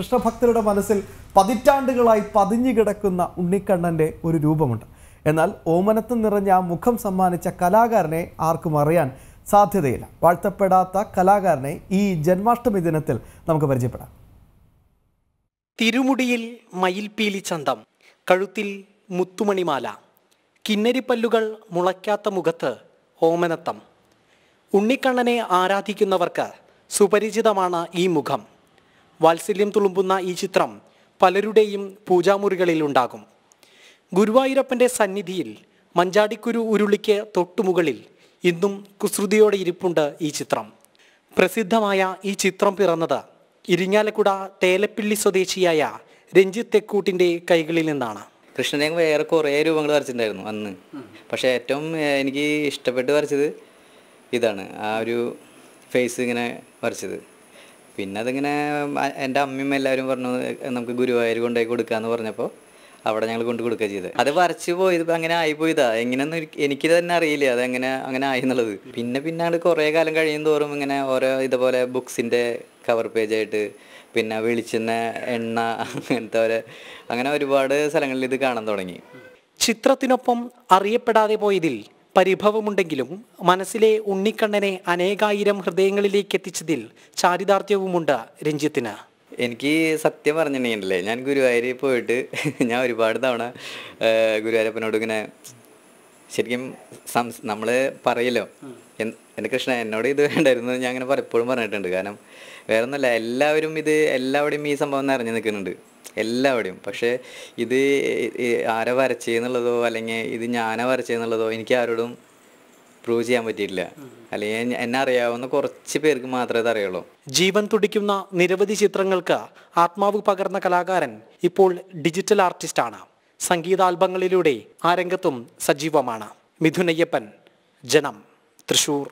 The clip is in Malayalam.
കൃഷ്ണഭക്തരുടെ മനസ്സിൽ പതിറ്റാണ്ടുകളായി പതിഞ്ഞു കിടക്കുന്ന ഉണ്ണിക്കണ്ണൻ്റെ ഒരു രൂപമുണ്ട് എന്നാൽ ഓമനത്ത് നിറഞ്ഞ മുഖം സമ്മാനിച്ച കലാകാരനെ ആർക്കും അറിയാൻ സാധ്യതയില്ല വാഴ്ത്തപ്പെടാത്ത കലാകാരനെ ഈ ജന്മാഷ്ടമി ദിനത്തിൽ നമുക്ക് പരിചയപ്പെടാം തിരുമുടിയിൽ മയിൽപീലി ചന്തം കഴുത്തിൽ മുത്തുമണിമാല കിന്നരിപ്പല്ലുകൾ മുളയ്ക്കാത്ത മുഖത്ത് ഓമനത്തം ഉണ്ണിക്കണ്ണനെ ആരാധിക്കുന്നവർക്ക് സുപരിചിതമാണ് ഈ മുഖം വാത്സല്യം തുളുമ്പുന്ന ഈ ചിത്രം പലരുടെയും പൂജാമുറികളിൽ ഉണ്ടാകും ഗുരുവായൂരപ്പൻ്റെ സന്നിധിയിൽ മഞ്ചാടിക്കുരു ഉരുളിക്ക് തൊട്ടുമുകളിൽ ഇന്നും കുസൃതിയോടെ ഇരിപ്പുണ്ട് ഈ ചിത്രം പ്രസിദ്ധമായ ഈ ചിത്രം പിറന്നത് ഇരിങ്ങാലക്കുട തേലപ്പിള്ളി സ്വദേശിയായ രഞ്ജിത്ത് തെക്കൂട്ടിൻ്റെ കൈകളിൽ നിന്നാണ് കൃഷ്ണനെ വേറെ കുറേ രൂപങ്ങൾ വരച്ചിട്ടുണ്ടായിരുന്നു അന്ന് പക്ഷേ ഏറ്റവും എനിക്ക് ഇഷ്ടപ്പെട്ട് വരച്ചത് ഇതാണ് ആ ഒരു ഫേസ് ഇങ്ങനെ വരച്ചത് പിന്നെ അതിങ്ങനെ എൻ്റെ അമ്മയും എല്ലാവരും പറഞ്ഞു നമുക്ക് ഗുരുവായൂർ കൊണ്ടുപോയി കൊടുക്കാമെന്ന് പറഞ്ഞപ്പോൾ അവിടെ ഞങ്ങൾ കൊണ്ട് കൊടുക്കുക ചെയ്തത് അത് വരച്ച് പോയത് അങ്ങനെ ആയിപ്പോയതാ എങ്ങനെയൊന്നും എനിക്ക് തന്നെ അറിയില്ല അത് എങ്ങനെ അങ്ങനെ ആയി എന്നുള്ളത് പിന്നെ പിന്നാണ് കുറേ കാലം കഴിയും തോറും ഇങ്ങനെ ഓരോ ഇതുപോലെ ബുക്സിൻ്റെ കവർ പേജായിട്ട് പിന്നെ വിളിച്ചെന്ന എണ്ണ അങ്ങനത്തെ ഓരോ അങ്ങനെ ഒരുപാട് സ്ഥലങ്ങളിൽ ഇത് കാണാൻ തുടങ്ങി ചിത്രത്തിനൊപ്പം അറിയപ്പെടാതെ പോയതിൽ പരിഭവമുണ്ടെങ്കിലും മനസ്സിലെ ഉണ്ണിക്കണ്ണനെ അനേകായിരം ഹൃദയങ്ങളിലേക്ക് എത്തിച്ചതിൽ ചാരിതാർത്ഥ്യവുമുണ്ട് രഞ്ജിത്തിന് എനിക്ക് സത്യം പറഞ്ഞിട്ടുണ്ടെങ്കിൽ ഞാൻ ഗുരുവായൂരിൽ പോയിട്ട് ഞാൻ ഒരുപാട് തവണ ഗുരുവായൂരപ്പനോട് ഇങ്ങനെ ശരിക്കും സംസ് നമ്മൾ പറയലോ എൻ്റെ കൃഷ്ണ എന്നോട് ഇത് വേണ്ടായിരുന്നു ഞാൻ അങ്ങനെ പലപ്പോഴും പറഞ്ഞിട്ടുണ്ട് കാരണം വേറെ ഒന്നുമല്ല എല്ലാവരും ഇത് എല്ലാവരുടെയും ഈ സംഭവം അറിഞ്ഞു നിൽക്കുന്നുണ്ട് എല്ലാവിടെയും പക്ഷേ ഇത് ആരെ വരച്ചെന്നുള്ളതോ അല്ലെങ്കിൽ ഇത് ഞാനാ വരച്ചെന്നുള്ളതോ എനിക്ക് ആരോടും പ്രൂവ് ചെയ്യാൻ പറ്റിയിട്ടില്ല അല്ലെങ്കിൽ എന്നെ അറിയാവുന്ന കുറച്ച് പേർക്ക് മാത്രമേ അറിയുള്ളൂ ജീവൻ തുടിക്കുന്ന നിരവധി ചിത്രങ്ങൾക്ക് ആത്മാവ് പകർന്ന കലാകാരൻ ഇപ്പോൾ ഡിജിറ്റൽ ആർട്ടിസ്റ്റാണ് സംഗീതാൽബങ്ങളിലൂടെ ആ രംഗത്തും സജീവമാണ് മിഥുനയ്യപ്പൻ ജനം തൃശൂർ